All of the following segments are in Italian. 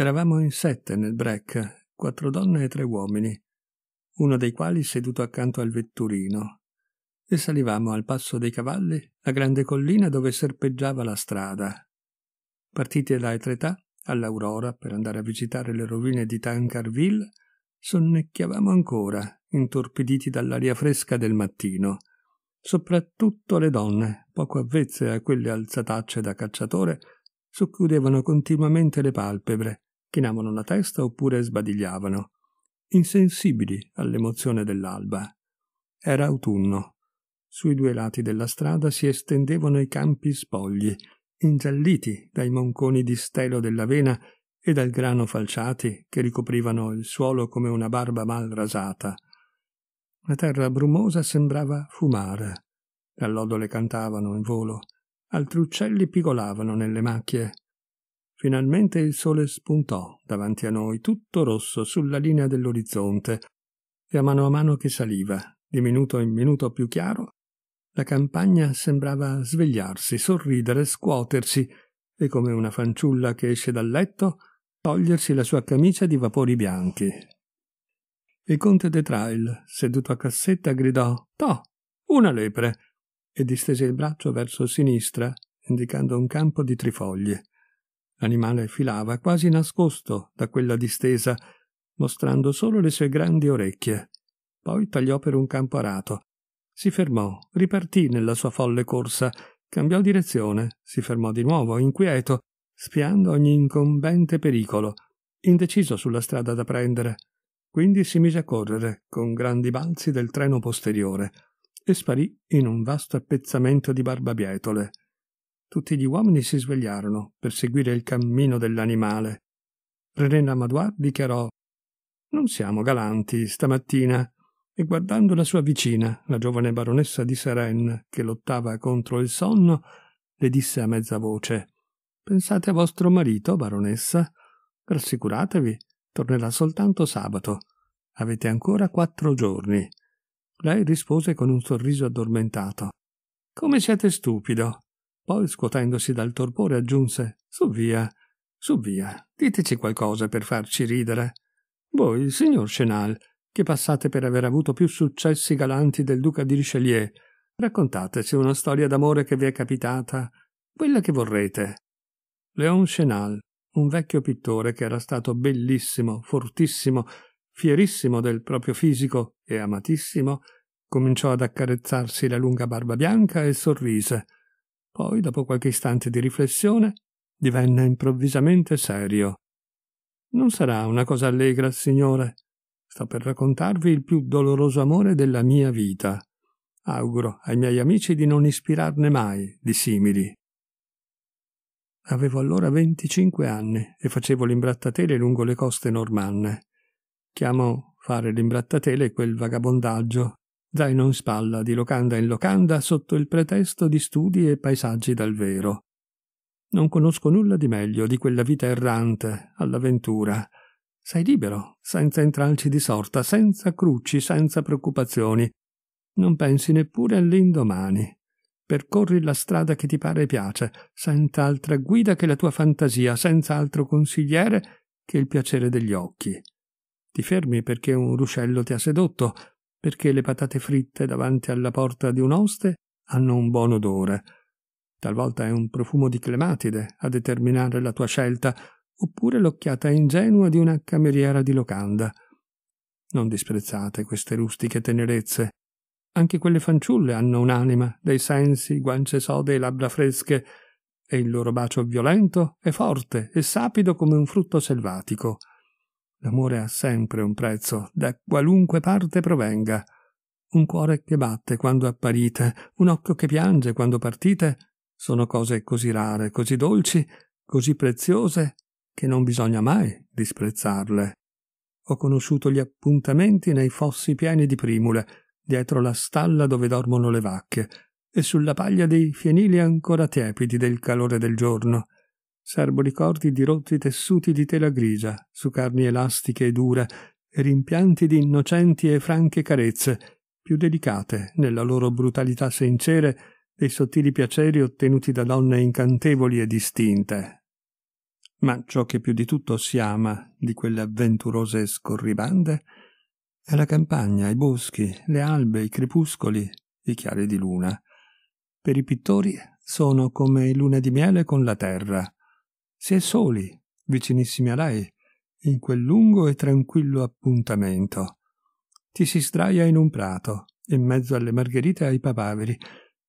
Eravamo in sette nel break, quattro donne e tre uomini, uno dei quali seduto accanto al vetturino, e salivamo al passo dei cavalli la grande collina dove serpeggiava la strada. Partiti da Etretà, all'aurora, per andare a visitare le rovine di Tancarville, sonnecchiavamo ancora, intorpiditi dall'aria fresca del mattino. Soprattutto le donne, poco avvezze a quelle alzatacce da cacciatore, socchiudevano continuamente le palpebre chinavano la testa oppure sbadigliavano, insensibili all'emozione dell'alba. Era autunno. Sui due lati della strada si estendevano i campi spogli, ingialliti dai monconi di stelo dell'avena e dal grano falciati che ricoprivano il suolo come una barba mal rasata. La terra brumosa sembrava fumare. Le allodole cantavano in volo, altri uccelli pigolavano nelle macchie. Finalmente il sole spuntò davanti a noi, tutto rosso, sulla linea dell'orizzonte, e a mano a mano che saliva, di minuto in minuto più chiaro, la campagna sembrava svegliarsi, sorridere, scuotersi, e come una fanciulla che esce dal letto, togliersi la sua camicia di vapori bianchi. Il conte de Trail, seduto a cassetta, gridò Toh, una lepre! e distese il braccio verso sinistra, indicando un campo di trifoglie. L'animale filava quasi nascosto da quella distesa, mostrando solo le sue grandi orecchie. Poi tagliò per un campo arato. Si fermò, ripartì nella sua folle corsa, cambiò direzione, si fermò di nuovo, inquieto, spiando ogni incombente pericolo, indeciso sulla strada da prendere. Quindi si mise a correre, con grandi balzi del treno posteriore, e sparì in un vasto appezzamento di barbabietole tutti gli uomini si svegliarono per seguire il cammino dell'animale. Renena Madouar dichiarò Non siamo galanti stamattina, e guardando la sua vicina, la giovane baronessa di Seren, che lottava contro il sonno, le disse a mezza voce Pensate a vostro marito, baronessa. Rassicuratevi, tornerà soltanto sabato. Avete ancora quattro giorni. Lei rispose con un sorriso addormentato. Come siete stupido. Poi, scuotendosi dal torpore, aggiunse Su via, su via, diteci qualcosa per farci ridere. Voi, signor Chenal, che passate per aver avuto più successi galanti del duca di Richelieu, raccontateci una storia d'amore che vi è capitata, quella che vorrete. Leon Chenal, un vecchio pittore che era stato bellissimo, fortissimo, fierissimo del proprio fisico e amatissimo, cominciò ad accarezzarsi la lunga barba bianca e sorrise poi, dopo qualche istante di riflessione, divenne improvvisamente serio. Non sarà una cosa allegra, signore. Sto per raccontarvi il più doloroso amore della mia vita. Auguro ai miei amici di non ispirarne mai di simili. Avevo allora 25 anni e facevo l'imbrattatele lungo le coste normanne. Chiamo fare l'imbrattatele quel vagabondaggio zaino non spalla di locanda in locanda sotto il pretesto di studi e paesaggi dal vero. Non conosco nulla di meglio di quella vita errante, all'avventura. Sei libero, senza intralci di sorta, senza crucci, senza preoccupazioni. Non pensi neppure all'indomani. Percorri la strada che ti pare e piace, senza altra guida che la tua fantasia, senza altro consigliere che il piacere degli occhi. Ti fermi perché un ruscello ti ha sedotto, perché le patate fritte davanti alla porta di un oste hanno un buon odore. Talvolta è un profumo di clematide a determinare la tua scelta, oppure l'occhiata ingenua di una cameriera di locanda. Non disprezzate queste rustiche tenerezze. Anche quelle fanciulle hanno un'anima, dei sensi, guance sode e labbra fresche, e il loro bacio violento è forte e sapido come un frutto selvatico. L'amore ha sempre un prezzo, da qualunque parte provenga. Un cuore che batte quando apparite, un occhio che piange quando partite, sono cose così rare, così dolci, così preziose, che non bisogna mai disprezzarle. Ho conosciuto gli appuntamenti nei fossi pieni di primule, dietro la stalla dove dormono le vacche, e sulla paglia dei fienili ancora tiepidi del calore del giorno serbolicordi di rotti tessuti di tela grigia, su carni elastiche e dure, e rimpianti di innocenti e franche carezze, più delicate, nella loro brutalità sincere, dei sottili piaceri ottenuti da donne incantevoli e distinte. Ma ciò che più di tutto si ama di quelle avventurose scorribande è la campagna, i boschi, le albe, i crepuscoli, i chiari di luna. Per i pittori sono come luna di miele con la terra, si è soli, vicinissimi a lei, in quel lungo e tranquillo appuntamento. Ti si sdraia in un prato, in mezzo alle margherite e ai papaveri,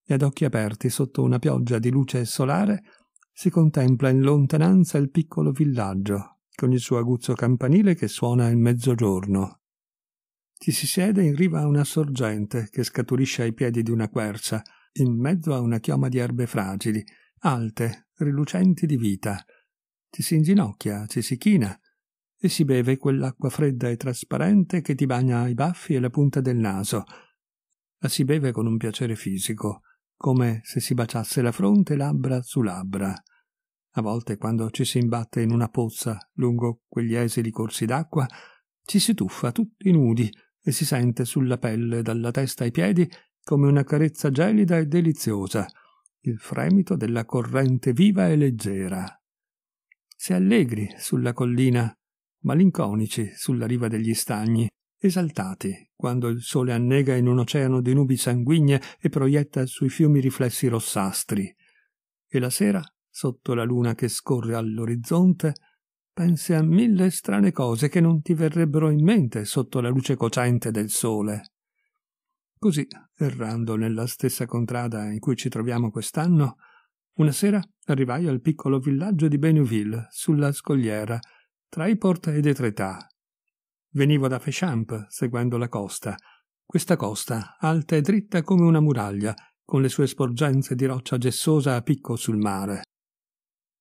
e ad occhi aperti sotto una pioggia di luce solare si contempla in lontananza il piccolo villaggio, con il suo aguzzo campanile che suona il mezzogiorno. Ti si siede in riva a una sorgente che scaturisce ai piedi di una quercia, in mezzo a una chioma di erbe fragili, alte, rilucenti di vita, ti si inginocchia, ci si china e si beve quell'acqua fredda e trasparente che ti bagna i baffi e la punta del naso. La si beve con un piacere fisico, come se si baciasse la fronte labbra su labbra. A volte, quando ci si imbatte in una pozza lungo quegli esili corsi d'acqua, ci si tuffa tutti nudi e si sente sulla pelle, dalla testa ai piedi, come una carezza gelida e deliziosa, il fremito della corrente viva e leggera se allegri sulla collina, malinconici sulla riva degli stagni, esaltati quando il sole annega in un oceano di nubi sanguigne e proietta sui fiumi riflessi rossastri, e la sera, sotto la luna che scorre all'orizzonte, pensi a mille strane cose che non ti verrebbero in mente sotto la luce cocente del sole. Così, errando nella stessa contrada in cui ci troviamo quest'anno, una sera arrivai al piccolo villaggio di Benuville, sulla scogliera, tra Iport ed Etretà. Venivo da Féchamp, seguendo la costa. Questa costa, alta e dritta come una muraglia, con le sue sporgenze di roccia gessosa a picco sul mare.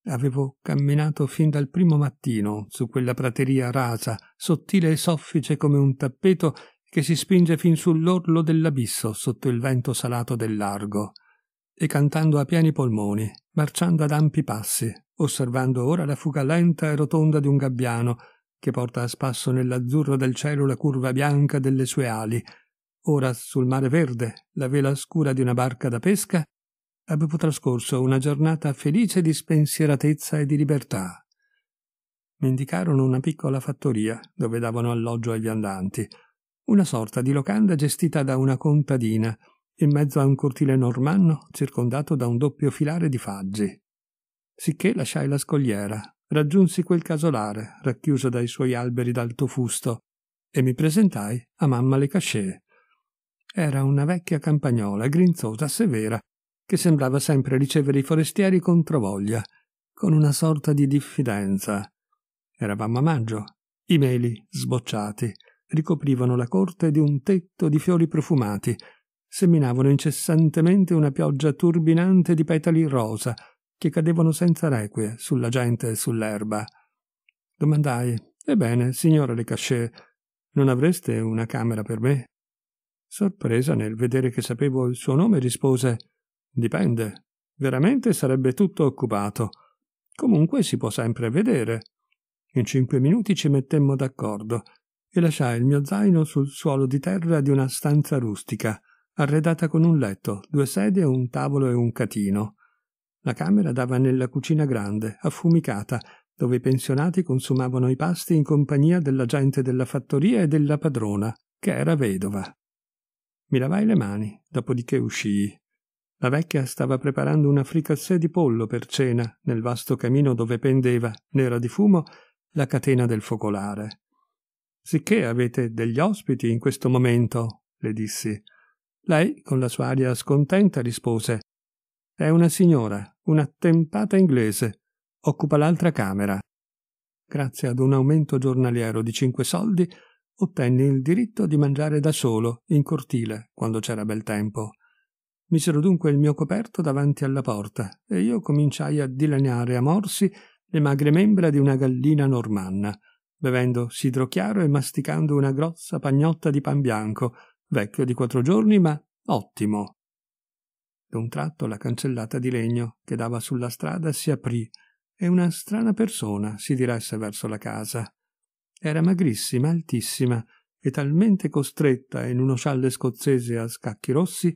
Avevo camminato fin dal primo mattino su quella prateria rasa, sottile e soffice come un tappeto che si spinge fin sull'orlo dell'abisso sotto il vento salato del largo e cantando a pieni polmoni, marciando ad ampi passi, osservando ora la fuga lenta e rotonda di un gabbiano che porta a spasso nell'azzurro del cielo la curva bianca delle sue ali, ora sul mare verde la vela scura di una barca da pesca, avevo trascorso una giornata felice di spensieratezza e di libertà. Mi indicarono una piccola fattoria dove davano alloggio ai viandanti, una sorta di locanda gestita da una contadina in mezzo a un cortile normanno circondato da un doppio filare di faggi. Sicché lasciai la scogliera, raggiunsi quel casolare, racchiuso dai suoi alberi d'alto fusto, e mi presentai a mamma Le Lecasce. Era una vecchia campagnola, grinzosa, severa, che sembrava sempre ricevere i forestieri contro voglia, con una sorta di diffidenza. Eravamo a maggio, i meli, sbocciati, ricoprivano la corte di un tetto di fiori profumati, seminavano incessantemente una pioggia turbinante di petali rosa che cadevano senza requie sulla gente e sull'erba. Domandai: Ebbene, signora Lecachet, non avreste una camera per me? Sorpresa nel vedere che sapevo il suo nome, rispose: Dipende. Veramente sarebbe tutto occupato. Comunque si può sempre vedere. In cinque minuti ci mettemmo d'accordo e lasciai il mio zaino sul suolo di terra di una stanza rustica arredata con un letto, due sedie, un tavolo e un catino. La camera dava nella cucina grande, affumicata, dove i pensionati consumavano i pasti in compagnia della gente della fattoria e della padrona, che era vedova. Mi lavai le mani, dopodiché uscii. La vecchia stava preparando una fricassè di pollo per cena nel vasto camino dove pendeva, nera di fumo, la catena del focolare. Sicché avete degli ospiti in questo momento, le dissi. Lei, con la sua aria scontenta, rispose È una signora, un'attempata inglese. Occupa l'altra camera. Grazie ad un aumento giornaliero di cinque soldi, ottenni il diritto di mangiare da solo, in cortile, quando c'era bel tempo. Misero dunque il mio coperto davanti alla porta e io cominciai a dilaniare a morsi le magre membra di una gallina normanna, bevendo sidro chiaro e masticando una grossa pagnotta di pan bianco vecchio di quattro giorni, ma ottimo. D'un tratto la cancellata di legno che dava sulla strada si aprì e una strana persona si diresse verso la casa. Era magrissima, altissima e talmente costretta in uno scialle scozzese a scacchi rossi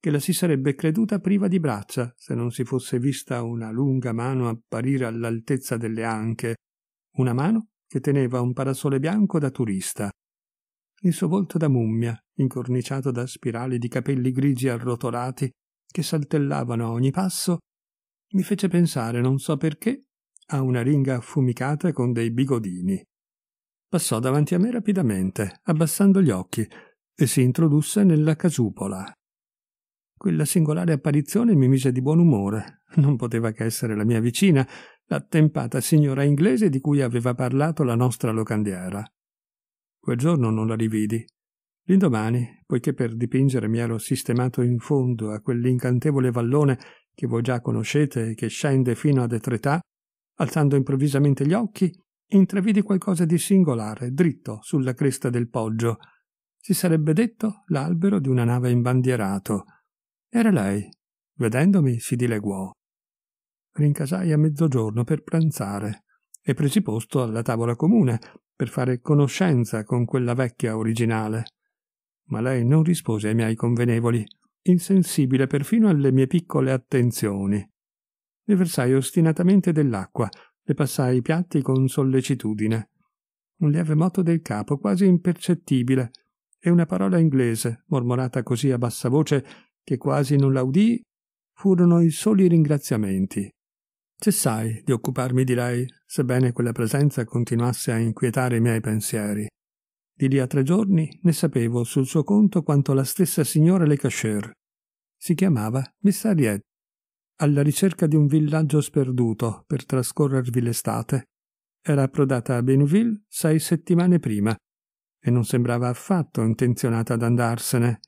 che la si sarebbe creduta priva di braccia se non si fosse vista una lunga mano apparire all'altezza delle anche, una mano che teneva un parasole bianco da turista il suo volto da mummia, incorniciato da spirali di capelli grigi arrotolati che saltellavano a ogni passo, mi fece pensare, non so perché, a una ringa affumicata con dei bigodini. Passò davanti a me rapidamente, abbassando gli occhi, e si introdusse nella casupola. Quella singolare apparizione mi mise di buon umore. Non poteva che essere la mia vicina, la tempata signora inglese di cui aveva parlato la nostra locandiera. Quel giorno non la rividi. L'indomani, poiché per dipingere mi ero sistemato in fondo a quell'incantevole vallone che voi già conoscete e che scende fino ad etretà, alzando improvvisamente gli occhi, intravidi qualcosa di singolare, dritto, sulla cresta del poggio. Si sarebbe detto l'albero di una nave imbandierato. Era lei. Vedendomi si dileguò. Rincasai a mezzogiorno per pranzare e presupposto alla tavola comune per fare conoscenza con quella vecchia originale. Ma lei non rispose ai miei convenevoli, insensibile perfino alle mie piccole attenzioni. Le versai ostinatamente dell'acqua, le passai i piatti con sollecitudine. Un lieve moto del capo, quasi impercettibile, e una parola inglese, mormorata così a bassa voce che quasi non la udii, furono i soli ringraziamenti. Cessai di occuparmi di lei, sebbene quella presenza continuasse a inquietare i miei pensieri. Di lì a tre giorni ne sapevo sul suo conto quanto la stessa signora Lecacheur. Si chiamava Miss Harriet. Alla ricerca di un villaggio sperduto per trascorrervi l'estate, era approdata a Benuville sei settimane prima e non sembrava affatto intenzionata ad andarsene.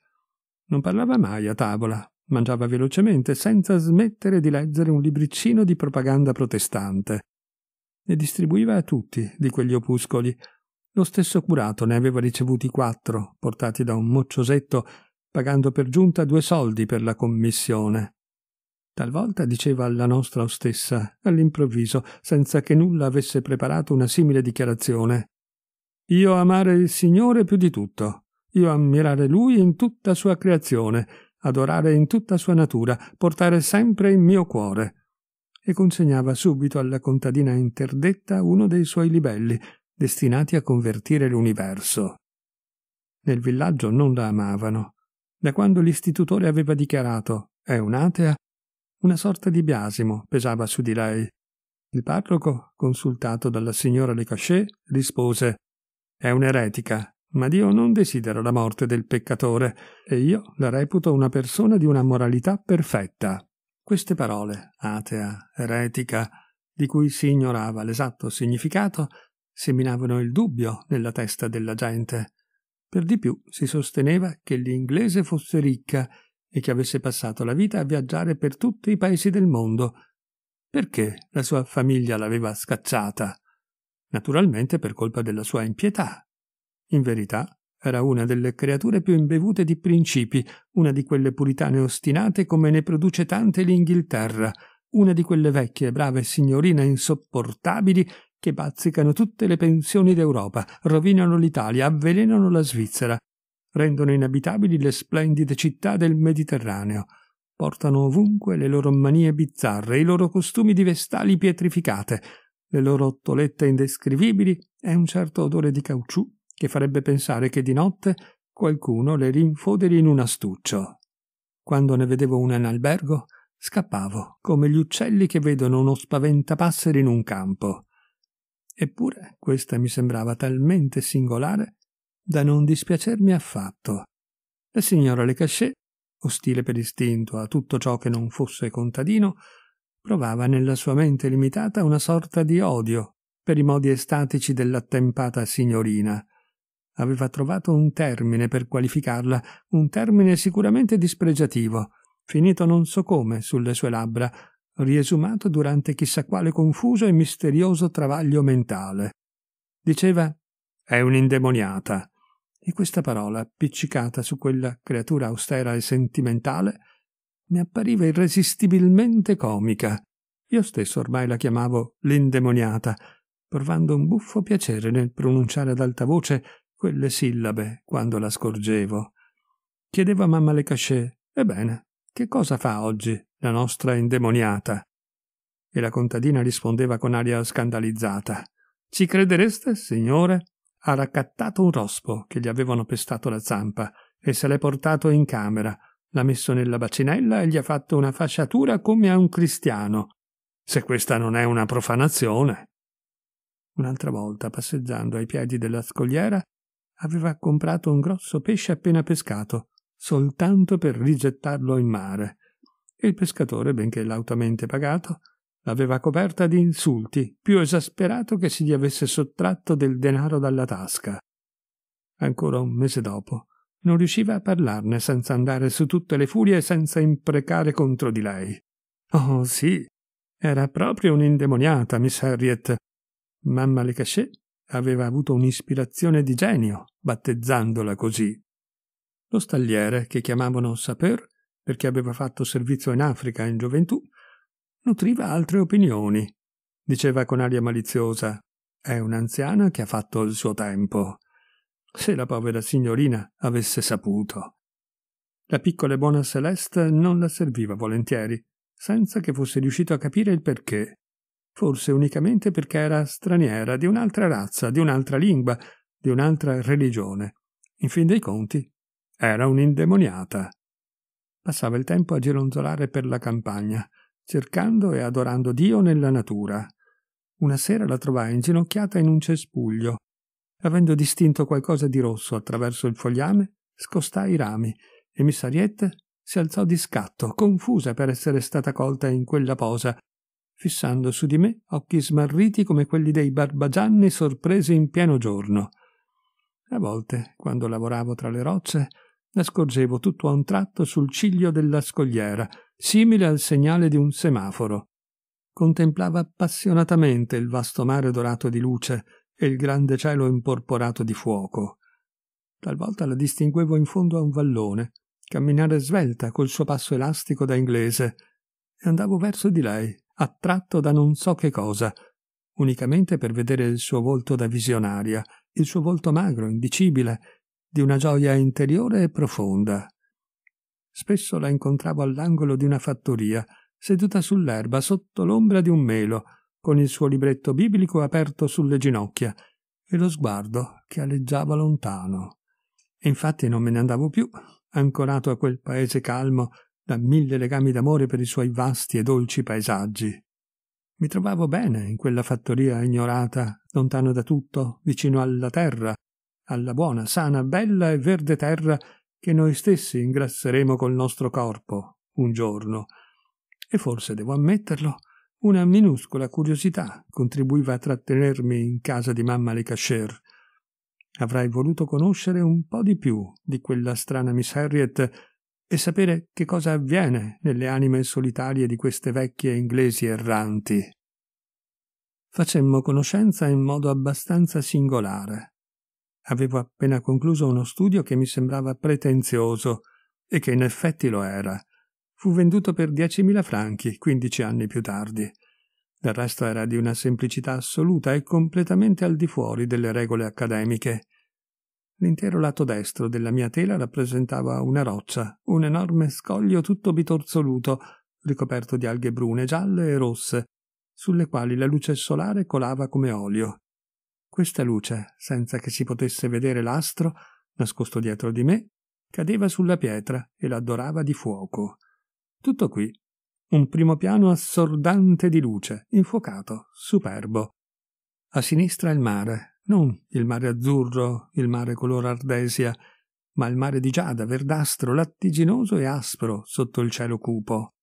Non parlava mai a tavola, Mangiava velocemente, senza smettere di leggere un libriccino di propaganda protestante. Ne distribuiva a tutti di quegli opuscoli. Lo stesso curato ne aveva ricevuti quattro, portati da un mocciosetto, pagando per giunta due soldi per la commissione. Talvolta diceva alla nostra ostessa, all'improvviso, senza che nulla avesse preparato una simile dichiarazione. Io amare il Signore più di tutto, io ammirare Lui in tutta sua creazione, adorare in tutta sua natura, portare sempre in mio cuore. E consegnava subito alla contadina interdetta uno dei suoi libelli, destinati a convertire l'universo. Nel villaggio non la amavano. Da quando l'istitutore aveva dichiarato è un'atea, una sorta di biasimo pesava su di lei. Il parroco, consultato dalla signora Lecachet, rispose È un'eretica, ma Dio non desidera la morte del peccatore, e io la reputo una persona di una moralità perfetta. Queste parole, atea, eretica, di cui si ignorava l'esatto significato, seminavano il dubbio nella testa della gente. Per di più si sosteneva che l'inglese fosse ricca e che avesse passato la vita a viaggiare per tutti i paesi del mondo. Perché la sua famiglia l'aveva scacciata? Naturalmente per colpa della sua impietà. In verità, era una delle creature più imbevute di principi, una di quelle puritane ostinate come ne produce tante l'Inghilterra, una di quelle vecchie brave signorine insopportabili che bazzicano tutte le pensioni d'Europa, rovinano l'Italia, avvelenano la Svizzera, rendono inabitabili le splendide città del Mediterraneo, portano ovunque le loro manie bizzarre, i loro costumi di vestali pietrificate, le loro ottolette indescrivibili e un certo odore di caucciù che farebbe pensare che di notte qualcuno le rinfoderi in un astuccio. Quando ne vedevo una in albergo, scappavo, come gli uccelli che vedono uno spaventapasseri in un campo. Eppure questa mi sembrava talmente singolare da non dispiacermi affatto. La signora Le Cachet, ostile per istinto a tutto ciò che non fosse contadino, provava nella sua mente limitata una sorta di odio per i modi estatici dell'attempata signorina, Aveva trovato un termine per qualificarla, un termine sicuramente dispregiativo, finito non so come sulle sue labbra, riesumato durante chissà quale confuso e misterioso travaglio mentale. Diceva è un'indemoniata. E questa parola, appiccicata su quella creatura austera e sentimentale, mi appariva irresistibilmente comica. Io stesso ormai la chiamavo l'indemoniata, provando un buffo piacere nel pronunciare ad alta voce quelle sillabe quando la scorgevo. Chiedeva a mamma le cachè, ebbene, che cosa fa oggi la nostra indemoniata? E la contadina rispondeva con aria scandalizzata. Ci credereste, signore? Ha raccattato un rospo che gli avevano pestato la zampa e se l'è portato in camera, l'ha messo nella bacinella e gli ha fatto una fasciatura come a un cristiano. Se questa non è una profanazione. Un'altra volta, passeggiando ai piedi della scogliera, aveva comprato un grosso pesce appena pescato, soltanto per rigettarlo in mare. Il pescatore, benché lautamente pagato, l'aveva coperta di insulti, più esasperato che se gli avesse sottratto del denaro dalla tasca. Ancora un mese dopo, non riusciva a parlarne senza andare su tutte le furie e senza imprecare contro di lei. Oh sì, era proprio un'indemoniata, Miss Harriet. Mamma Le Cachet aveva avuto un'ispirazione di genio, battezzandola così. Lo stagliere, che chiamavano Saper, perché aveva fatto servizio in Africa in gioventù, nutriva altre opinioni. Diceva con aria maliziosa È un'anziana che ha fatto il suo tempo. Se la povera signorina avesse saputo. La piccola e buona Celeste non la serviva volentieri, senza che fosse riuscito a capire il perché forse unicamente perché era straniera, di un'altra razza, di un'altra lingua, di un'altra religione. In fin dei conti, era un'indemoniata. Passava il tempo a gironzolare per la campagna, cercando e adorando Dio nella natura. Una sera la trovai inginocchiata in un cespuglio. Avendo distinto qualcosa di rosso attraverso il fogliame, scostai i rami e Miss Ariette si alzò di scatto, confusa per essere stata colta in quella posa fissando su di me occhi smarriti come quelli dei barbagianni sorpresi in pieno giorno. A volte, quando lavoravo tra le rocce, la scorgevo tutto a un tratto sul ciglio della scogliera, simile al segnale di un semaforo. Contemplava appassionatamente il vasto mare dorato di luce e il grande cielo imporporato di fuoco. Talvolta la distinguevo in fondo a un vallone, camminare svelta col suo passo elastico da inglese, e andavo verso di lei, attratto da non so che cosa, unicamente per vedere il suo volto da visionaria, il suo volto magro, indicibile, di una gioia interiore e profonda. Spesso la incontravo all'angolo di una fattoria, seduta sull'erba sotto l'ombra di un melo, con il suo libretto biblico aperto sulle ginocchia e lo sguardo che aleggiava lontano. E infatti non me ne andavo più, ancorato a quel paese calmo da mille legami d'amore per i suoi vasti e dolci paesaggi. Mi trovavo bene in quella fattoria ignorata, lontano da tutto, vicino alla terra, alla buona, sana, bella e verde terra che noi stessi ingrasseremo col nostro corpo un giorno. E forse devo ammetterlo, una minuscola curiosità contribuiva a trattenermi in casa di mamma Le Lecasher. Avrei voluto conoscere un po' di più di quella strana Miss Harriet e sapere che cosa avviene nelle anime solitarie di queste vecchie inglesi erranti. Facemmo conoscenza in modo abbastanza singolare. Avevo appena concluso uno studio che mi sembrava pretenzioso e che in effetti lo era. Fu venduto per 10.000 franchi 15 anni più tardi. Del resto era di una semplicità assoluta e completamente al di fuori delle regole accademiche. L'intero lato destro della mia tela rappresentava una roccia, un enorme scoglio tutto bitorzoluto, ricoperto di alghe brune, gialle e rosse, sulle quali la luce solare colava come olio. Questa luce, senza che si potesse vedere l'astro, nascosto dietro di me, cadeva sulla pietra e la dorava di fuoco. Tutto qui. Un primo piano assordante di luce, infuocato, superbo. A sinistra il mare, non il mare azzurro, il mare color ardesia, ma il mare di giada, verdastro, lattiginoso e aspro sotto il cielo cupo.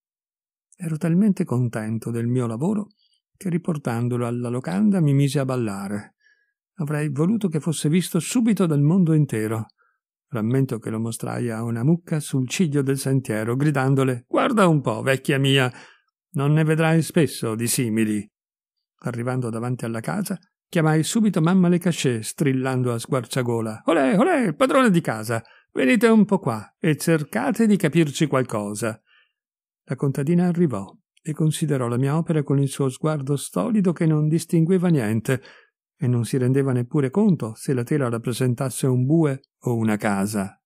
Ero talmente contento del mio lavoro che riportandolo alla locanda mi mise a ballare. Avrei voluto che fosse visto subito dal mondo intero. Rammento che lo mostrai a una mucca sul ciglio del sentiero, gridandole Guarda un po', vecchia mia, non ne vedrai spesso di simili. Arrivando davanti alla casa, Chiamai subito mamma Le Lecasce, strillando a squarciagola. Olè, olè, il padrone di casa! Venite un po' qua e cercate di capirci qualcosa. La contadina arrivò e considerò la mia opera con il suo sguardo stolido che non distingueva niente e non si rendeva neppure conto se la tela rappresentasse un bue o una casa.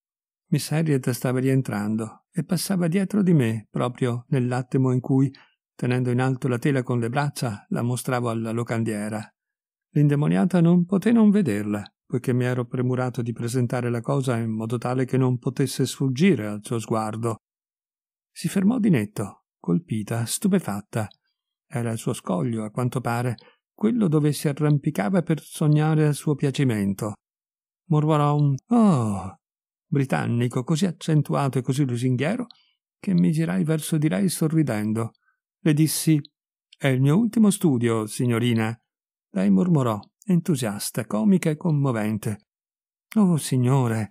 Miss Harriet stava rientrando e passava dietro di me proprio nell'attimo in cui, tenendo in alto la tela con le braccia, la mostravo alla locandiera. L'indemoniata non poté non vederla, poiché mi ero premurato di presentare la cosa in modo tale che non potesse sfuggire al suo sguardo. Si fermò di netto, colpita, stupefatta. Era il suo scoglio, a quanto pare, quello dove si arrampicava per sognare a suo piacimento. Mormorò un Oh! britannico così accentuato e così lusinghiero che mi girai verso di lei sorridendo. Le dissi: È il mio ultimo studio, signorina. Lei mormorò, entusiasta, comica e commovente. Oh signore,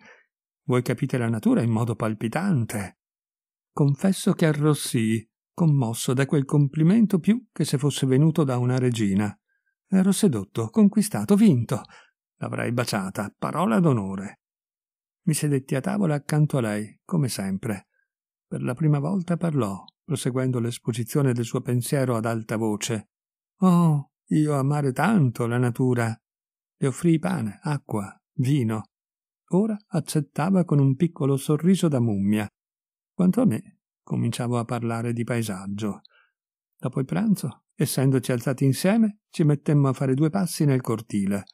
voi capite la natura in modo palpitante. Confesso che arrossii, commosso da quel complimento più che se fosse venuto da una regina. Ero sedotto, conquistato, vinto. L'avrei baciata, parola d'onore. Mi sedetti a tavola accanto a lei, come sempre. Per la prima volta parlò, proseguendo l'esposizione del suo pensiero ad alta voce. Oh, io amare tanto la natura. Le offrii pane, acqua, vino. Ora accettava con un piccolo sorriso da mummia. Quanto a me, cominciavo a parlare di paesaggio. Dopo il pranzo, essendoci alzati insieme, ci mettemmo a fare due passi nel cortile.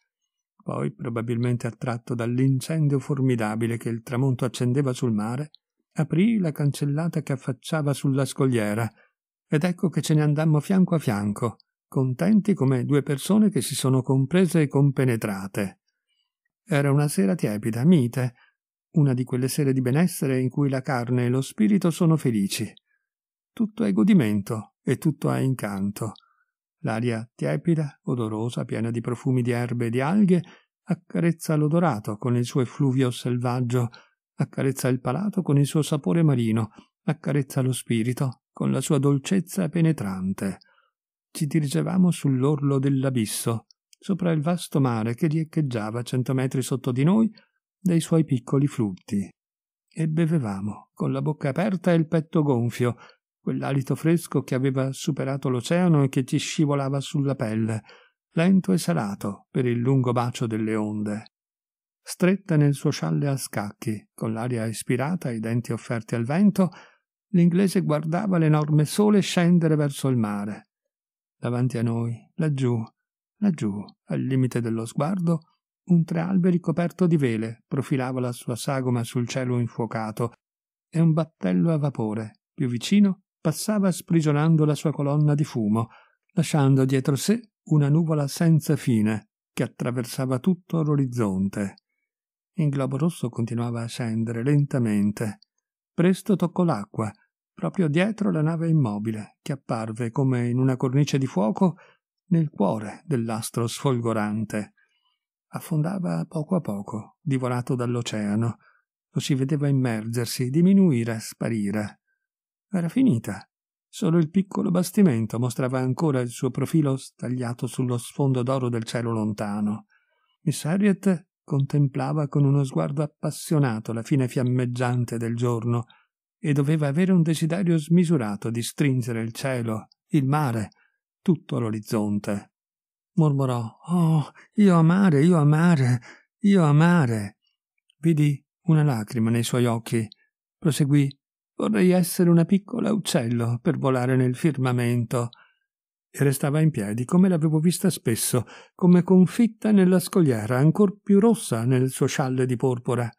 Poi, probabilmente attratto dall'incendio formidabile che il tramonto accendeva sul mare, aprì la cancellata che affacciava sulla scogliera, ed ecco che ce ne andammo fianco a fianco, contenti come due persone che si sono comprese e compenetrate. Era una sera tiepida, mite, una di quelle sere di benessere in cui la carne e lo spirito sono felici. Tutto è godimento e tutto è incanto. L'aria tiepida, odorosa, piena di profumi di erbe e di alghe, accarezza l'odorato con il suo effluvio selvaggio, accarezza il palato con il suo sapore marino, accarezza lo spirito con la sua dolcezza penetrante ci dirigevamo sull'orlo dell'abisso, sopra il vasto mare che riecheggiava cento metri sotto di noi dei suoi piccoli flutti. E bevevamo, con la bocca aperta e il petto gonfio, quell'alito fresco che aveva superato l'oceano e che ci scivolava sulla pelle, lento e salato per il lungo bacio delle onde. Stretta nel suo scialle a scacchi, con l'aria ispirata e i denti offerti al vento, l'inglese guardava l'enorme sole scendere verso il mare, davanti a noi, laggiù, laggiù, al limite dello sguardo, un tre alberi coperto di vele profilava la sua sagoma sul cielo infuocato e un battello a vapore, più vicino, passava sprigionando la sua colonna di fumo, lasciando dietro sé una nuvola senza fine che attraversava tutto l'orizzonte. Il globo rosso continuava a scendere lentamente. Presto toccò l'acqua proprio dietro la nave immobile che apparve come in una cornice di fuoco nel cuore dell'astro sfolgorante. Affondava poco a poco, divorato dall'oceano. Lo si vedeva immergersi, diminuire, sparire. Era finita. Solo il piccolo bastimento mostrava ancora il suo profilo stagliato sullo sfondo d'oro del cielo lontano. Miss Harriet contemplava con uno sguardo appassionato la fine fiammeggiante del giorno, e doveva avere un desiderio smisurato di stringere il cielo, il mare, tutto l'orizzonte. Mormorò Oh, io amare, io amare, io amare. Vidi una lacrima nei suoi occhi. Proseguì Vorrei essere una piccola uccello per volare nel firmamento. E restava in piedi come l'avevo vista spesso, come confitta nella scogliera, ancor più rossa nel suo scialle di porpora.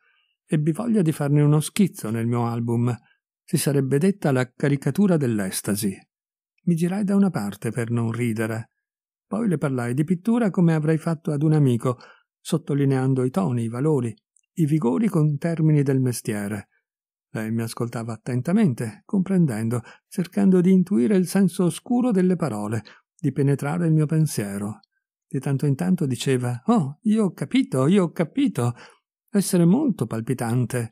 Ebbi voglia di farne uno schizzo nel mio album si sarebbe detta la caricatura dell'estasi. Mi girai da una parte per non ridere. Poi le parlai di pittura come avrei fatto ad un amico, sottolineando i toni, i valori, i vigori con termini del mestiere. Lei mi ascoltava attentamente, comprendendo, cercando di intuire il senso oscuro delle parole, di penetrare il mio pensiero. Di tanto in tanto diceva Oh, io ho capito, io ho capito. Essere molto palpitante.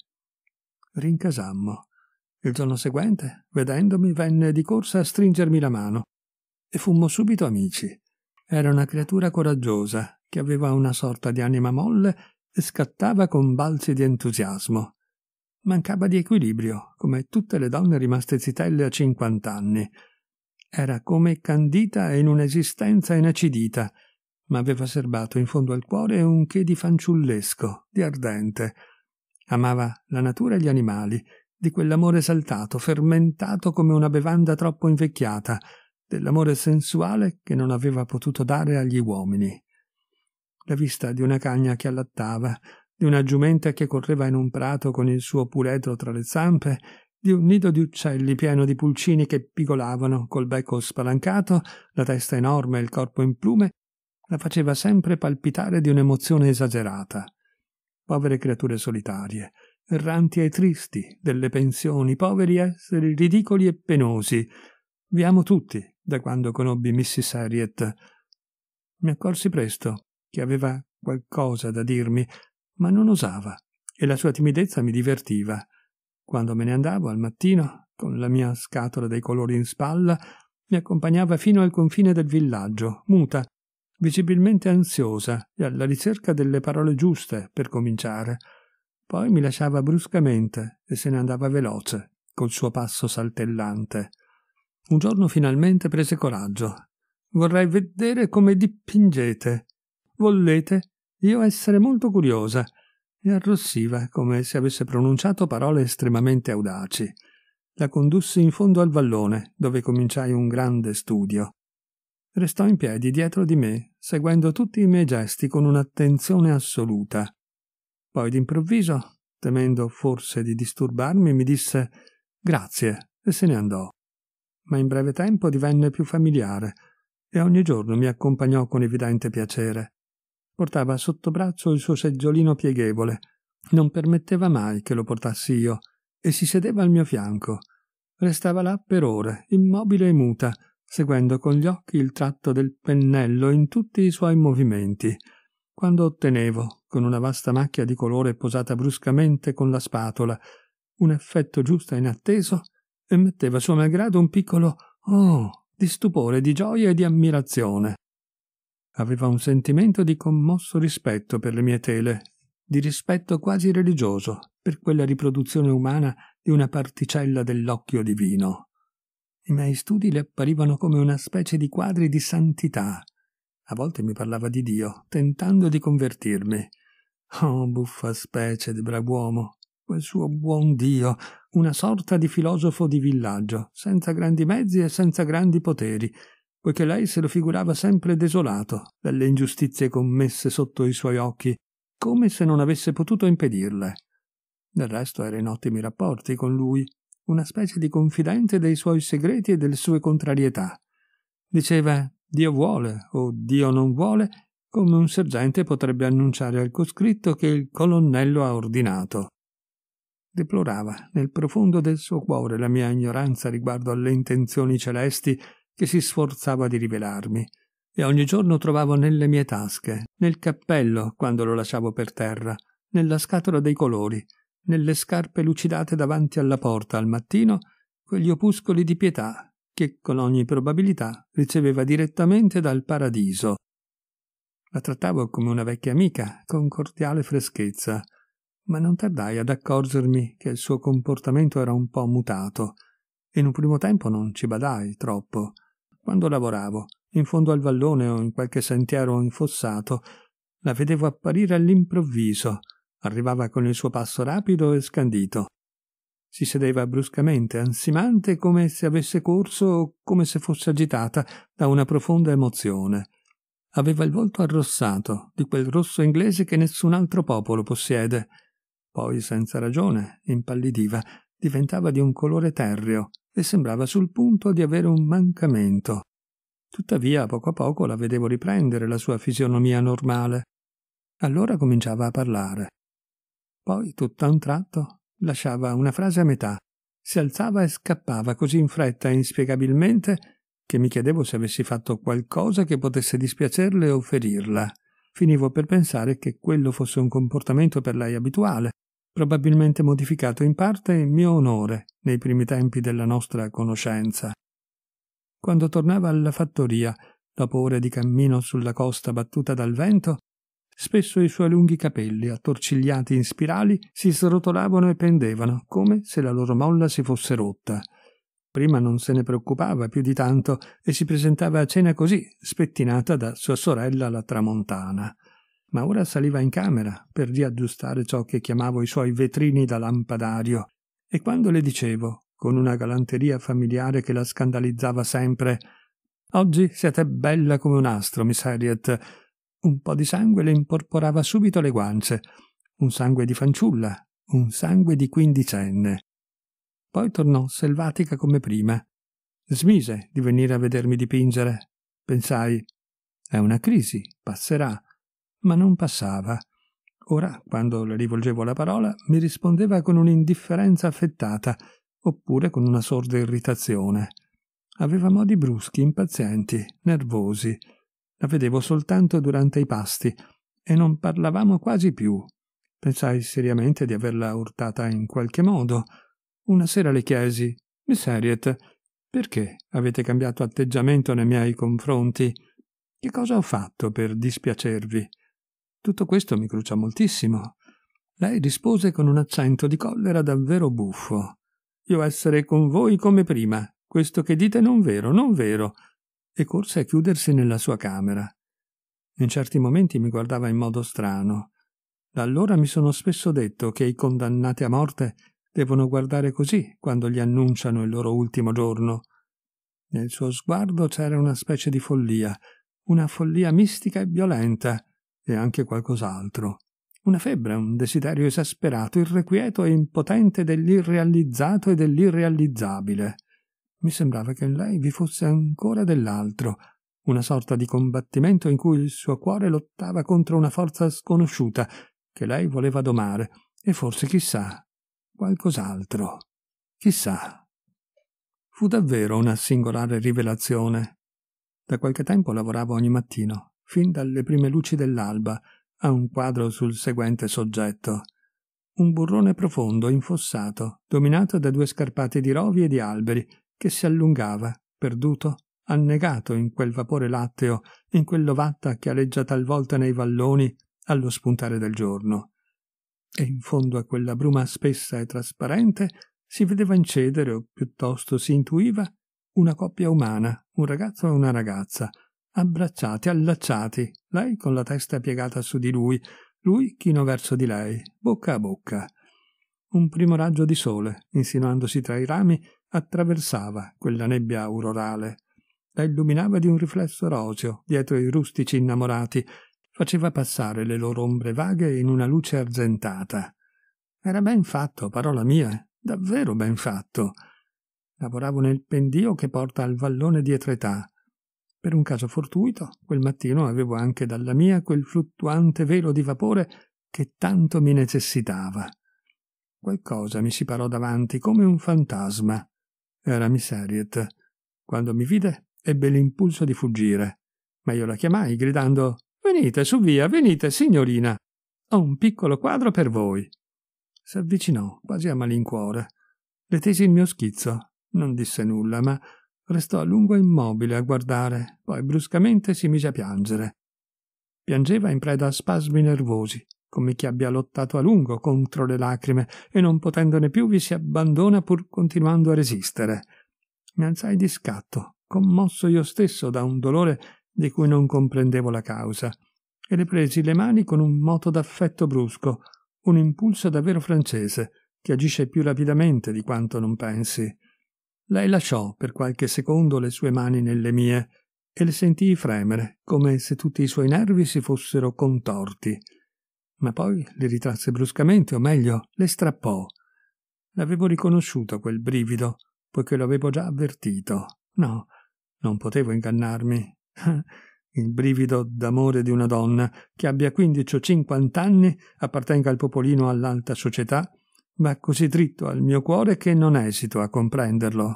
Rincasammo. Il giorno seguente, vedendomi, venne di corsa a stringermi la mano e fummo subito amici. Era una creatura coraggiosa, che aveva una sorta di anima molle e scattava con balzi di entusiasmo. Mancava di equilibrio, come tutte le donne rimaste zitelle a cinquant'anni. Era come candita in un'esistenza inacidita, ma aveva serbato in fondo al cuore un che di fanciullesco, di ardente. Amava la natura e gli animali, di quell'amore esaltato, fermentato come una bevanda troppo invecchiata, dell'amore sensuale che non aveva potuto dare agli uomini. La vista di una cagna che allattava, di una giumenta che correva in un prato con il suo puledro tra le zampe, di un nido di uccelli pieno di pulcini che pigolavano col becco spalancato, la testa enorme e il corpo in plume, la faceva sempre palpitare di un'emozione esagerata. Povere creature solitarie, erranti e tristi, delle pensioni, poveri esseri, ridicoli e penosi. Vi amo tutti, da quando conobbi Mrs. Harriet. Mi accorsi presto che aveva qualcosa da dirmi, ma non osava, e la sua timidezza mi divertiva. Quando me ne andavo al mattino, con la mia scatola dei colori in spalla, mi accompagnava fino al confine del villaggio, muta, visibilmente ansiosa e alla ricerca delle parole giuste per cominciare. Poi mi lasciava bruscamente e se ne andava veloce, col suo passo saltellante. Un giorno finalmente prese coraggio. Vorrei vedere come dipingete. Volete? Io essere molto curiosa. E arrossiva come se avesse pronunciato parole estremamente audaci. La condussi in fondo al vallone, dove cominciai un grande studio. Restò in piedi dietro di me, seguendo tutti i miei gesti con un'attenzione assoluta. Poi d'improvviso, temendo forse di disturbarmi, mi disse grazie e se ne andò. Ma in breve tempo divenne più familiare e ogni giorno mi accompagnò con evidente piacere. Portava sotto braccio il suo seggiolino pieghevole, non permetteva mai che lo portassi io, e si sedeva al mio fianco. Restava là per ore, immobile e muta, seguendo con gli occhi il tratto del pennello in tutti i suoi movimenti. Quando ottenevo, con una vasta macchia di colore posata bruscamente con la spatola, un effetto giusto e inatteso, e metteva a suo malgrado un piccolo oh di stupore, di gioia e di ammirazione. Aveva un sentimento di commosso rispetto per le mie tele, di rispetto quasi religioso per quella riproduzione umana di una particella dell'occhio divino. I miei studi le apparivano come una specie di quadri di santità. A volte mi parlava di Dio, tentando di convertirmi. Oh, buffa specie di brav'uomo, quel suo buon Dio, una sorta di filosofo di villaggio, senza grandi mezzi e senza grandi poteri, poiché lei se lo figurava sempre desolato dalle ingiustizie commesse sotto i suoi occhi, come se non avesse potuto impedirle. Del resto era in ottimi rapporti con lui, una specie di confidente dei suoi segreti e delle sue contrarietà. Diceva Dio vuole o Dio non vuole come un sergente potrebbe annunciare al coscritto che il colonnello ha ordinato. Deplorava nel profondo del suo cuore la mia ignoranza riguardo alle intenzioni celesti che si sforzava di rivelarmi, e ogni giorno trovavo nelle mie tasche, nel cappello quando lo lasciavo per terra, nella scatola dei colori, nelle scarpe lucidate davanti alla porta al mattino, quegli opuscoli di pietà che con ogni probabilità riceveva direttamente dal paradiso la trattavo come una vecchia amica, con cordiale freschezza, ma non tardai ad accorgermi che il suo comportamento era un po' mutato. In un primo tempo non ci badai troppo. Quando lavoravo, in fondo al vallone o in qualche sentiero infossato, la vedevo apparire all'improvviso. Arrivava con il suo passo rapido e scandito. Si sedeva bruscamente, ansimante come se avesse corso o come se fosse agitata da una profonda emozione aveva il volto arrossato, di quel rosso inglese che nessun altro popolo possiede. Poi, senza ragione, impallidiva, diventava di un colore terreo e sembrava sul punto di avere un mancamento. Tuttavia, poco a poco la vedevo riprendere la sua fisionomia normale. Allora cominciava a parlare. Poi, tutt'a un tratto, lasciava una frase a metà, si alzava e scappava così in fretta e inspiegabilmente che mi chiedevo se avessi fatto qualcosa che potesse dispiacerle o ferirla. Finivo per pensare che quello fosse un comportamento per lei abituale, probabilmente modificato in parte in mio onore nei primi tempi della nostra conoscenza. Quando tornava alla fattoria, dopo ore di cammino sulla costa battuta dal vento, Spesso i suoi lunghi capelli, attorcigliati in spirali, si srotolavano e pendevano, come se la loro molla si fosse rotta. Prima non se ne preoccupava più di tanto e si presentava a cena così, spettinata da sua sorella la tramontana. Ma ora saliva in camera per riaggiustare ciò che chiamavo i suoi vetrini da lampadario. E quando le dicevo, con una galanteria familiare che la scandalizzava sempre, Oggi siete bella come un astro, Miss Harriet. Un po' di sangue le imporporava subito le guance. Un sangue di fanciulla, un sangue di quindicenne. Poi tornò selvatica come prima. Smise di venire a vedermi dipingere. Pensai, è una crisi, passerà. Ma non passava. Ora, quando le rivolgevo la parola, mi rispondeva con un'indifferenza affettata, oppure con una sorda irritazione. Aveva modi bruschi, impazienti, nervosi. La vedevo soltanto durante i pasti e non parlavamo quasi più. Pensai seriamente di averla urtata in qualche modo, una sera le chiesi, Miss Harriet, perché avete cambiato atteggiamento nei miei confronti? Che cosa ho fatto per dispiacervi? Tutto questo mi crucia moltissimo. Lei rispose con un accento di collera davvero buffo. Io essere con voi come prima. Questo che dite non vero, non vero. E corse a chiudersi nella sua camera. In certi momenti mi guardava in modo strano. Da allora mi sono spesso detto che i condannati a morte devono guardare così quando gli annunciano il loro ultimo giorno. Nel suo sguardo c'era una specie di follia, una follia mistica e violenta, e anche qualcos'altro. Una febbre, un desiderio esasperato, irrequieto e impotente dell'irrealizzato e dell'irrealizzabile. Mi sembrava che in lei vi fosse ancora dell'altro, una sorta di combattimento in cui il suo cuore lottava contro una forza sconosciuta che lei voleva domare e forse chissà qualcos'altro. Chissà. Fu davvero una singolare rivelazione. Da qualche tempo lavoravo ogni mattino, fin dalle prime luci dell'alba, a un quadro sul seguente soggetto. Un burrone profondo, infossato, dominato da due scarpate di rovi e di alberi, che si allungava, perduto, annegato in quel vapore latteo, in quell'ovatta che aleggia talvolta nei valloni allo spuntare del giorno e in fondo a quella bruma spessa e trasparente si vedeva incedere, o piuttosto si intuiva, una coppia umana, un ragazzo e una ragazza, abbracciati, allacciati, lei con la testa piegata su di lui, lui chino verso di lei, bocca a bocca. Un primo raggio di sole, insinuandosi tra i rami, attraversava quella nebbia aurorale. La illuminava di un riflesso roseo dietro i rustici innamorati, faceva passare le loro ombre vaghe in una luce argentata. Era ben fatto, parola mia, davvero ben fatto. Lavoravo nel pendio che porta al vallone di Etretà. Per un caso fortuito, quel mattino avevo anche dalla mia quel fluttuante velo di vapore che tanto mi necessitava. Qualcosa mi si parò davanti come un fantasma. Era Miseriet. Quando mi vide, ebbe l'impulso di fuggire, ma io la chiamai gridando Venite, su via, venite, signorina. Ho un piccolo quadro per voi. Si avvicinò, quasi a malincuore. Le tesi il mio schizzo. Non disse nulla, ma restò a lungo immobile a guardare, poi bruscamente si mise a piangere. Piangeva in preda a spasmi nervosi, come chi abbia lottato a lungo contro le lacrime e non potendone più vi si abbandona pur continuando a resistere. Mi alzai di scatto, commosso io stesso da un dolore di cui non comprendevo la causa, e le presi le mani con un moto d'affetto brusco, un impulso davvero francese, che agisce più rapidamente di quanto non pensi. Lei lasciò per qualche secondo le sue mani nelle mie e le sentii fremere, come se tutti i suoi nervi si fossero contorti. Ma poi le ritrasse bruscamente, o meglio, le strappò. L'avevo riconosciuto quel brivido, poiché lo avevo già avvertito. No, non potevo ingannarmi. Il brivido d'amore di una donna che abbia 15 o 50 anni, appartenga al popolino all'alta società, va così dritto al mio cuore che non esito a comprenderlo.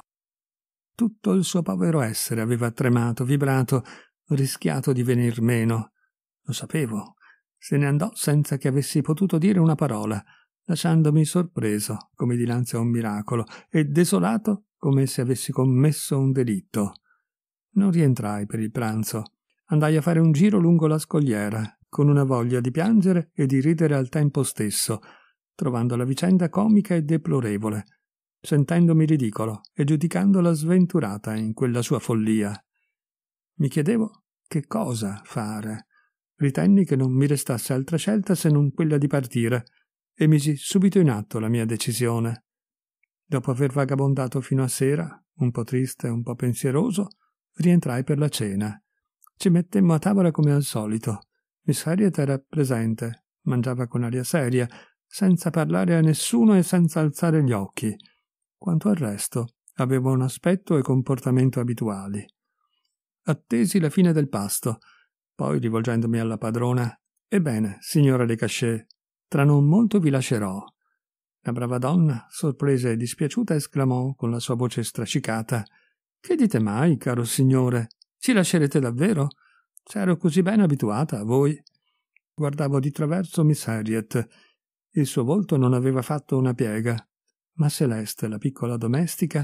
Tutto il suo povero essere aveva tremato, vibrato, rischiato di venir meno. Lo sapevo. Se ne andò senza che avessi potuto dire una parola, lasciandomi sorpreso come dinanzi a un miracolo e desolato come se avessi commesso un delitto. Non rientrai per il pranzo. Andai a fare un giro lungo la scogliera, con una voglia di piangere e di ridere al tempo stesso, trovando la vicenda comica e deplorevole, sentendomi ridicolo e giudicandola sventurata in quella sua follia. Mi chiedevo che cosa fare. Ritenni che non mi restasse altra scelta se non quella di partire, e misi subito in atto la mia decisione. Dopo aver vagabondato fino a sera, un po' triste e un po' pensieroso, rientrai per la cena. Ci mettemmo a tavola come al solito. Miss Harriet era presente, mangiava con aria seria, senza parlare a nessuno e senza alzare gli occhi. Quanto al resto, aveva un aspetto e comportamento abituali. Attesi la fine del pasto, poi rivolgendomi alla padrona, Ebbene, signora De Cachet, tra non molto vi lascerò. La brava donna, sorpresa e dispiaciuta, esclamò con la sua voce strascicata che dite mai, caro signore? Ci lascerete davvero? C'ero così ben abituata a voi. Guardavo di traverso Miss Harriet. Il suo volto non aveva fatto una piega, ma Celeste, la piccola domestica,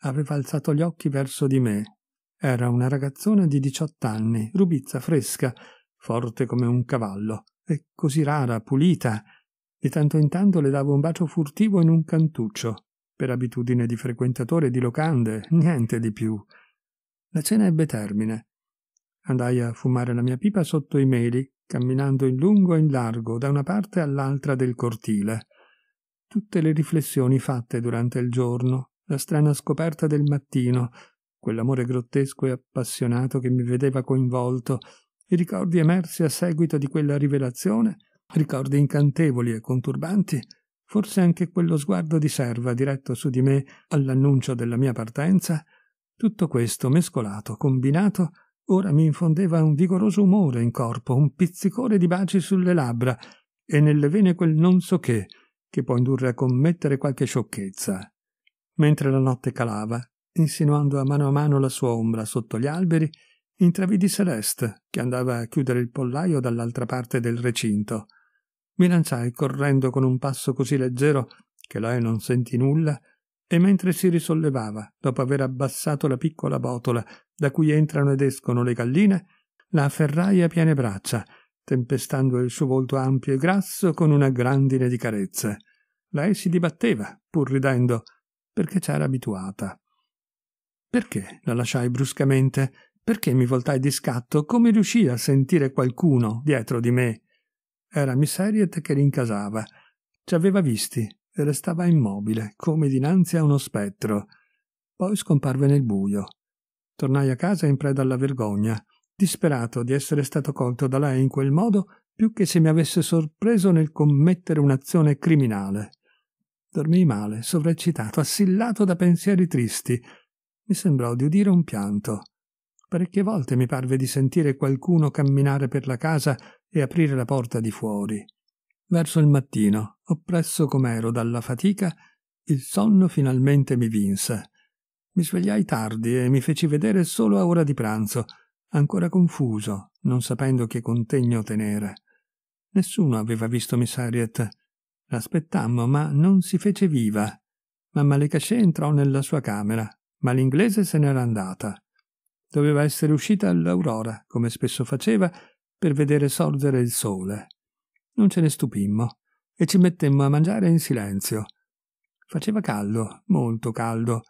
aveva alzato gli occhi verso di me. Era una ragazzona di diciott'anni, rubizza, fresca, forte come un cavallo, e così rara, pulita. Di tanto in tanto le davo un bacio furtivo in un cantuccio per abitudine di frequentatore di locande, niente di più. La cena ebbe termine. Andai a fumare la mia pipa sotto i meli, camminando in lungo e in largo da una parte all'altra del cortile. Tutte le riflessioni fatte durante il giorno, la strana scoperta del mattino, quell'amore grottesco e appassionato che mi vedeva coinvolto, i ricordi emersi a seguito di quella rivelazione, ricordi incantevoli e conturbanti, forse anche quello sguardo di serva diretto su di me all'annuncio della mia partenza, tutto questo mescolato, combinato, ora mi infondeva un vigoroso umore in corpo, un pizzicore di baci sulle labbra e nelle vene quel non so che che può indurre a commettere qualche sciocchezza. Mentre la notte calava, insinuando a mano a mano la sua ombra sotto gli alberi, intravidi Celeste che andava a chiudere il pollaio dall'altra parte del recinto. Mi lanciai correndo con un passo così leggero che lei non sentì nulla e mentre si risollevava, dopo aver abbassato la piccola botola da cui entrano ed escono le galline, la afferrai a piene braccia, tempestando il suo volto ampio e grasso con una grandine di carezze. Lei si dibatteva, pur ridendo, perché c'era abituata. Perché la lasciai bruscamente? Perché mi voltai di scatto? Come riuscii a sentire qualcuno dietro di me? Era Miss Harriet che rincasava. Ci aveva visti e restava immobile, come dinanzi a uno spettro. Poi scomparve nel buio. Tornai a casa in preda alla vergogna, disperato di essere stato colto da lei in quel modo più che se mi avesse sorpreso nel commettere un'azione criminale. Dormii male, sovraccitato, assillato da pensieri tristi. Mi sembrò di udire un pianto. Parecchie volte mi parve di sentire qualcuno camminare per la casa e aprire la porta di fuori. Verso il mattino, oppresso com'ero dalla fatica, il sonno finalmente mi vinse. Mi svegliai tardi e mi feci vedere solo a ora di pranzo, ancora confuso, non sapendo che contegno tenere. Nessuno aveva visto Miss Harriet. L'aspettammo, ma non si fece viva. Mamma Lecachè entrò nella sua camera, ma l'inglese se n'era andata. Doveva essere uscita all'aurora, come spesso faceva, per vedere sorgere il sole. Non ce ne stupimmo e ci mettemmo a mangiare in silenzio. Faceva caldo, molto caldo.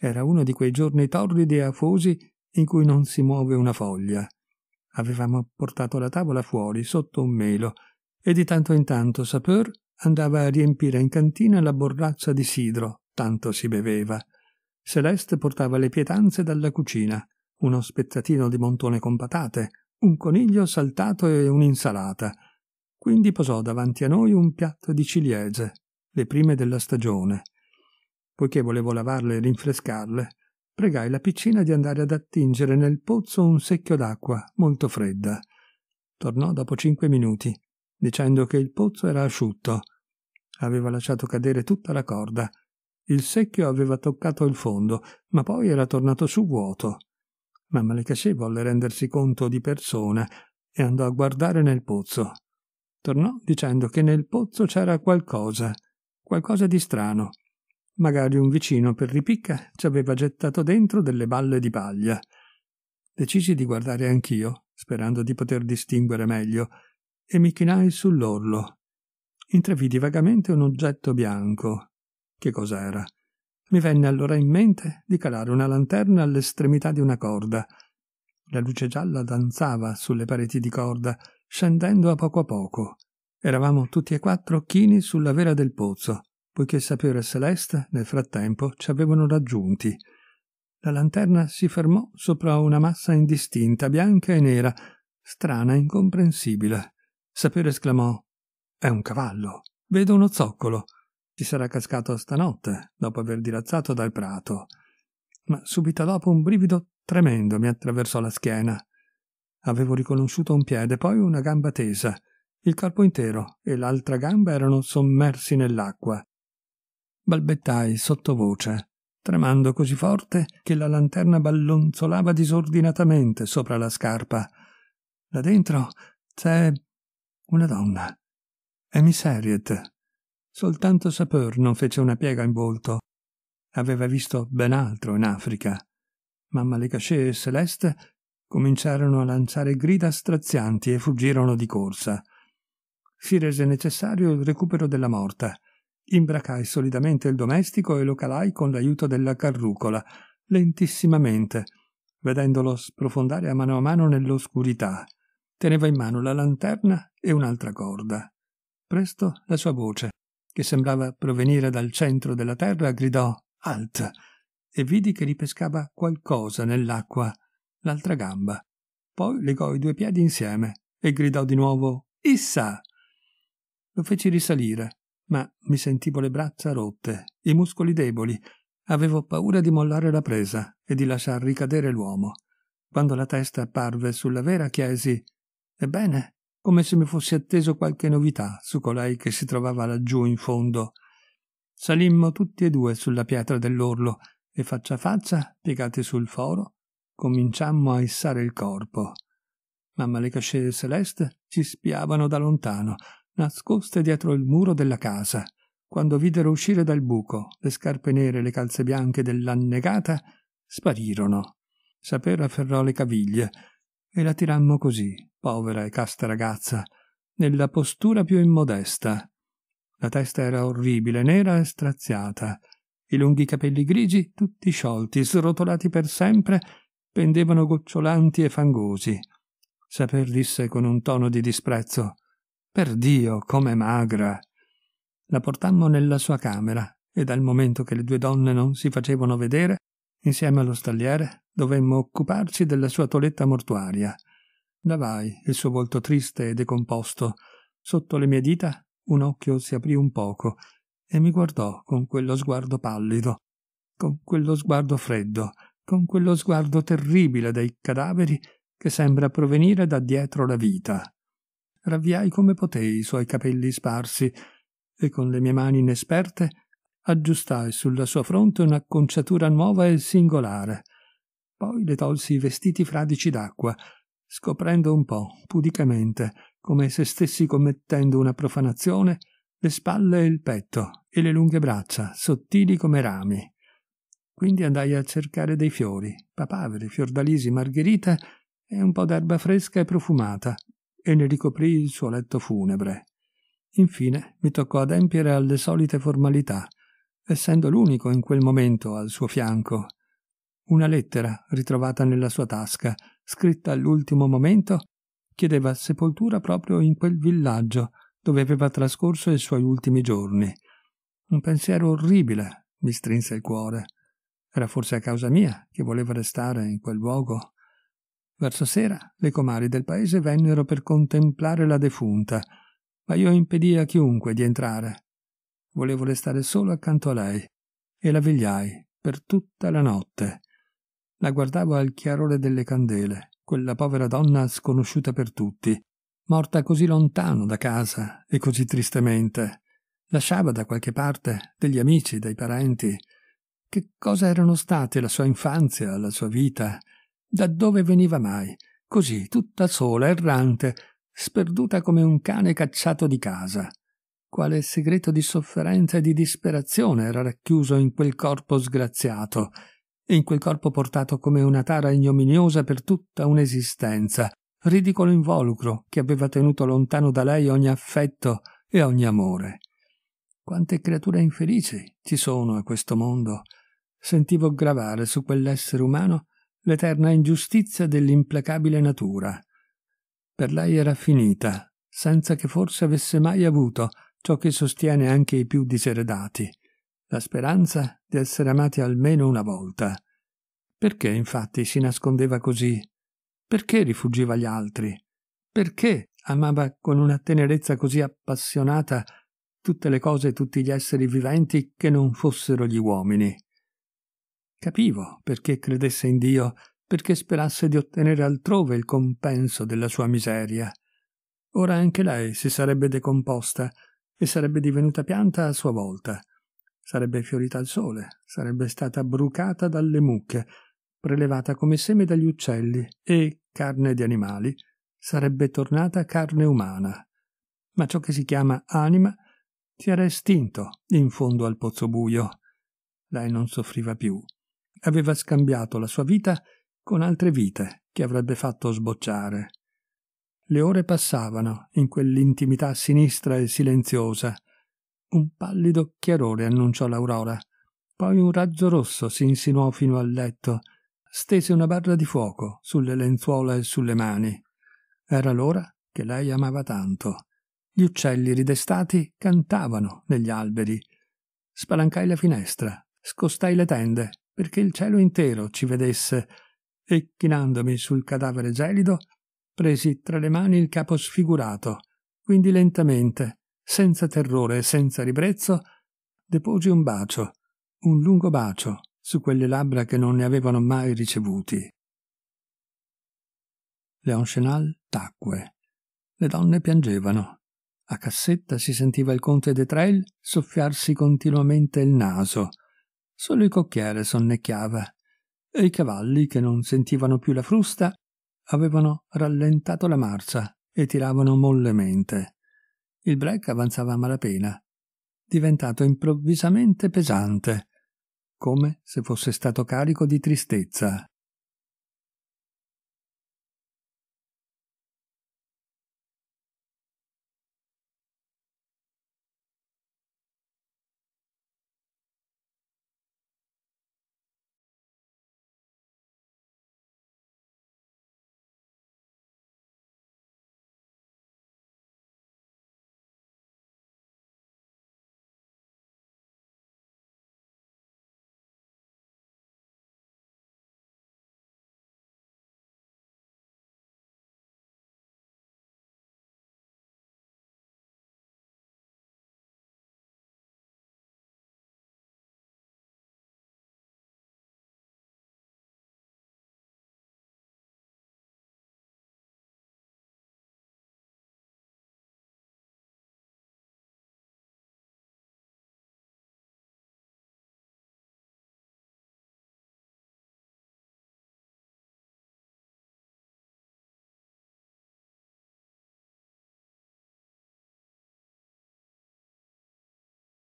Era uno di quei giorni torridi e afosi in cui non si muove una foglia. Avevamo portato la tavola fuori, sotto un melo, e di tanto in tanto Sapeur andava a riempire in cantina la borraccia di sidro, tanto si beveva. Celeste portava le pietanze dalla cucina uno spezzatino di montone con patate, un coniglio saltato e un'insalata. Quindi posò davanti a noi un piatto di ciliegie, le prime della stagione. Poiché volevo lavarle e rinfrescarle, pregai la piccina di andare ad attingere nel pozzo un secchio d'acqua molto fredda. Tornò dopo cinque minuti, dicendo che il pozzo era asciutto. Aveva lasciato cadere tutta la corda. Il secchio aveva toccato il fondo, ma poi era tornato su vuoto ma Malekashe volle rendersi conto di persona e andò a guardare nel pozzo. Tornò dicendo che nel pozzo c'era qualcosa, qualcosa di strano. Magari un vicino per ripicca ci aveva gettato dentro delle balle di paglia. Decisi di guardare anch'io, sperando di poter distinguere meglio, e mi chinai sull'orlo. Intravidi vagamente un oggetto bianco. Che cos'era? Mi venne allora in mente di calare una lanterna all'estremità di una corda. La luce gialla danzava sulle pareti di corda, scendendo a poco a poco. Eravamo tutti e quattro chini sulla vera del pozzo, poiché Sapere e Celeste nel frattempo ci avevano raggiunti. La lanterna si fermò sopra una massa indistinta, bianca e nera, strana e incomprensibile. Sapere esclamò: È un cavallo. Vedo uno zoccolo. Ci sarà cascato stanotte, dopo aver dilazzato dal prato. Ma subito dopo un brivido tremendo mi attraversò la schiena. Avevo riconosciuto un piede, poi una gamba tesa. Il corpo intero e l'altra gamba erano sommersi nell'acqua. Balbettai sottovoce, tremando così forte che la lanterna ballonzolava disordinatamente sopra la scarpa. Là dentro c'è una donna. È Amy Serriet, Soltanto Sapeur non fece una piega in volto. Aveva visto ben altro in Africa. Ma Malekashe e Celeste cominciarono a lanciare grida strazianti e fuggirono di corsa. Si rese necessario il recupero della morta. Imbracai solidamente il domestico e lo calai con l'aiuto della carrucola, lentissimamente, vedendolo sprofondare a mano a mano nell'oscurità. Teneva in mano la lanterna e un'altra corda. Presto la sua voce che sembrava provenire dal centro della terra, gridò Alt e vidi che ripescava qualcosa nell'acqua, l'altra gamba. Poi legò i due piedi insieme e gridò di nuovo Issa! Lo feci risalire, ma mi sentivo le braccia rotte, i muscoli deboli. Avevo paura di mollare la presa e di lasciar ricadere l'uomo. Quando la testa apparve sulla vera chiesi Ebbene, come se mi fosse atteso qualche novità su colei che si trovava laggiù in fondo. Salimmo tutti e due sulla pietra dell'orlo e faccia a faccia, piegati sul foro, cominciammo a issare il corpo. Mamma le cascelle celeste ci spiavano da lontano, nascoste dietro il muro della casa. Quando videro uscire dal buco le scarpe nere e le calze bianche dell'annegata, sparirono. Sapera afferrò le caviglie, e la tirammo così, povera e casta ragazza, nella postura più immodesta. La testa era orribile, nera e straziata. I lunghi capelli grigi, tutti sciolti, srotolati per sempre, pendevano gocciolanti e fangosi. Saper disse con un tono di disprezzo: Per Dio, com'è magra! La portammo nella sua camera e dal momento che le due donne non si facevano vedere, Insieme allo stalliere dovemmo occuparci della sua toletta mortuaria. Lavai il suo volto triste e decomposto. Sotto le mie dita un occhio si aprì un poco e mi guardò con quello sguardo pallido, con quello sguardo freddo, con quello sguardo terribile dei cadaveri che sembra provenire da dietro la vita. Ravviai come potei i suoi capelli sparsi e con le mie mani inesperte aggiustai sulla sua fronte un'acconciatura nuova e singolare. Poi le tolsi i vestiti fradici d'acqua, scoprendo un po', pudicamente, come se stessi commettendo una profanazione, le spalle e il petto e le lunghe braccia, sottili come rami. Quindi andai a cercare dei fiori, papaveri, fiordalisi, margherita e un po' d'erba fresca e profumata, e ne ricoprì il suo letto funebre. Infine mi toccò adempiere alle solite formalità, essendo l'unico in quel momento al suo fianco. Una lettera ritrovata nella sua tasca, scritta all'ultimo momento, chiedeva sepoltura proprio in quel villaggio dove aveva trascorso i suoi ultimi giorni. Un pensiero orribile mi strinse il cuore. Era forse a causa mia che voleva restare in quel luogo. Verso sera le comari del paese vennero per contemplare la defunta, ma io impedii a chiunque di entrare Volevo restare solo accanto a lei e la vegliai per tutta la notte. La guardavo al chiarore delle candele, quella povera donna sconosciuta per tutti, morta così lontano da casa e così tristemente. Lasciava da qualche parte degli amici, dei parenti. Che cosa erano state la sua infanzia, la sua vita? Da dove veniva mai? Così, tutta sola, errante, sperduta come un cane cacciato di casa quale segreto di sofferenza e di disperazione era racchiuso in quel corpo sgraziato, in quel corpo portato come una tara ignominiosa per tutta un'esistenza, ridicolo involucro che aveva tenuto lontano da lei ogni affetto e ogni amore. Quante creature infelici ci sono a questo mondo. Sentivo gravare su quell'essere umano l'eterna ingiustizia dell'implacabile natura. Per lei era finita, senza che forse avesse mai avuto ciò che sostiene anche i più diseredati, la speranza di essere amati almeno una volta. Perché infatti si nascondeva così? Perché rifuggiva gli altri? Perché amava con una tenerezza così appassionata tutte le cose e tutti gli esseri viventi che non fossero gli uomini? Capivo perché credesse in Dio, perché sperasse di ottenere altrove il compenso della sua miseria. Ora anche lei si sarebbe decomposta, e sarebbe divenuta pianta a sua volta. Sarebbe fiorita al sole, sarebbe stata brucata dalle mucche, prelevata come seme dagli uccelli e, carne di animali, sarebbe tornata carne umana. Ma ciò che si chiama anima si era estinto in fondo al pozzo buio. Lei non soffriva più. Aveva scambiato la sua vita con altre vite che avrebbe fatto sbocciare le ore passavano in quell'intimità sinistra e silenziosa. Un pallido chiarore annunciò l'aurora. Poi un raggio rosso si insinuò fino al letto. Stese una barra di fuoco sulle lenzuola e sulle mani. Era l'ora che lei amava tanto. Gli uccelli ridestati cantavano negli alberi. Spalancai la finestra, scostai le tende perché il cielo intero ci vedesse e chinandomi sul cadavere gelido presi tra le mani il capo sfigurato, quindi lentamente, senza terrore e senza ribrezzo, deposi un bacio, un lungo bacio, su quelle labbra che non ne avevano mai ricevuti. Leon Chenal tacque. Le donne piangevano. A cassetta si sentiva il conte de Trel soffiarsi continuamente il naso. Solo il cocchiere sonnecchiava e i cavalli, che non sentivano più la frusta, avevano rallentato la marcia e tiravano mollemente. Il break avanzava a malapena, diventato improvvisamente pesante, come se fosse stato carico di tristezza.